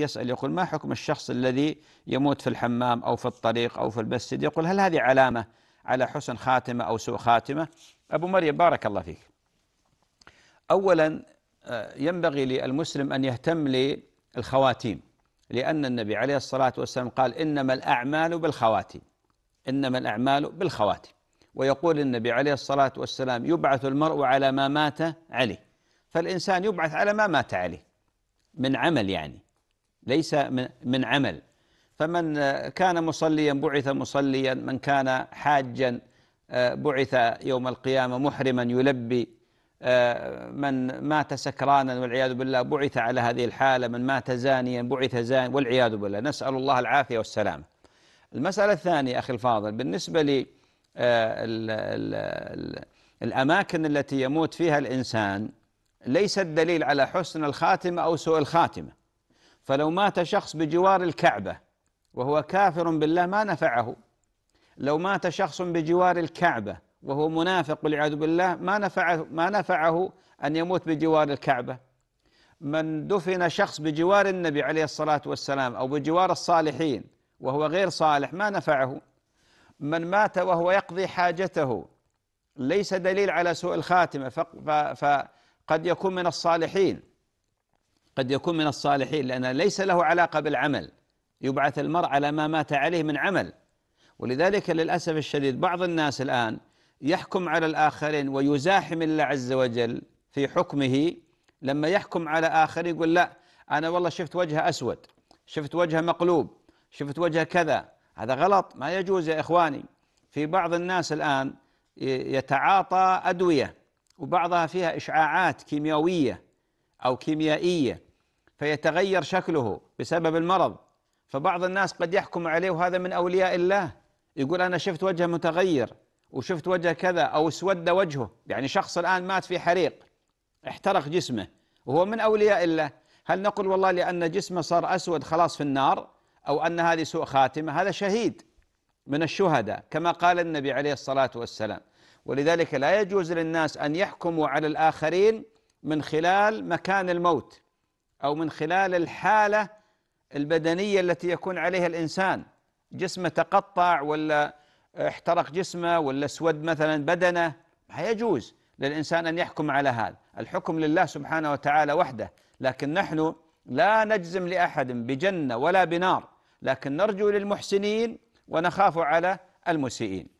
يسأل يقول ما حكم الشخص الذي يموت في الحمام أو في الطريق أو في المسجد يقول هل هذه علامة على حسن خاتمة أو سوء خاتمة أبو مريم بارك الله فيك أولا آه، ينبغي للمسلم أن يهتم للخواتيم لأن النبي عليه الصلاة والسلام قال إنما الأعمال بالخواتيم إنما الأعمال بالخواتيم ويقول النبي عليه الصلاة والسلام يبعث المرء على ما مات عليه فالإنسان يبعث على ما مات عليه من عمل يعني ليس من عمل فمن آه، كان مصليا بعث مصليا من كان حاجا آه، بعث يوم القيامة محرما يلبي آه، من مات سكرانا والعياذ بالله بعث على هذه الحالة من مات زانيا بعث زان والعياذ بالله نسأل الله العافية والسلامة المسألة الثانية أخي الفاضل بالنسبة ل الأماكن التي يموت فيها الإنسان ليس الدليل على حسن الخاتمة أو سوء الخاتمة فلو مات شخص بجوار الكعبة وهو كافر بالله ما نفعه لو مات شخص بجوار الكعبة وهو منافق والعياذ بالله ما نفعه ما نفعه أن يموت بجوار الكعبة من دفن شخص بجوار النبي عليه الصلاة والسلام أو بجوار الصالحين وهو غير صالح ما نفعه من مات وهو يقضي حاجته ليس دليل على سوء الخاتمة فقد يكون من الصالحين قد يكون من الصالحين لأن ليس له علاقة بالعمل يبعث المرء على ما مات عليه من عمل ولذلك للأسف الشديد بعض الناس الآن يحكم على الآخرين ويزاحم الله عز وجل في حكمه لما يحكم على آخر يقول لا أنا والله شفت وجهه أسود شفت وجهه مقلوب شفت وجهه كذا هذا غلط ما يجوز يا إخواني في بعض الناس الآن يتعاطى أدوية وبعضها فيها إشعاعات كيميائية أو كيميائية فيتغير شكله بسبب المرض فبعض الناس قد يحكم عليه وهذا من أولياء الله يقول أنا شفت وجهه متغير وشفت وجه كذا أو اسود وجهه يعني شخص الآن مات في حريق احترق جسمه وهو من أولياء الله هل نقول والله لأن جسمه صار أسود خلاص في النار أو أن هذه سوء خاتمة هذا شهيد من الشهداء كما قال النبي عليه الصلاة والسلام ولذلك لا يجوز للناس أن يحكموا على الآخرين من خلال مكان الموت أو من خلال الحالة البدنية التي يكون عليها الإنسان جسمه تقطع ولا احترق جسمه ولا اسود مثلا بدنه ما يجوز للإنسان أن يحكم على هذا الحكم لله سبحانه وتعالى وحده لكن نحن لا نجزم لأحد بجنة ولا بنار لكن نرجو للمحسنين ونخاف على المسيئين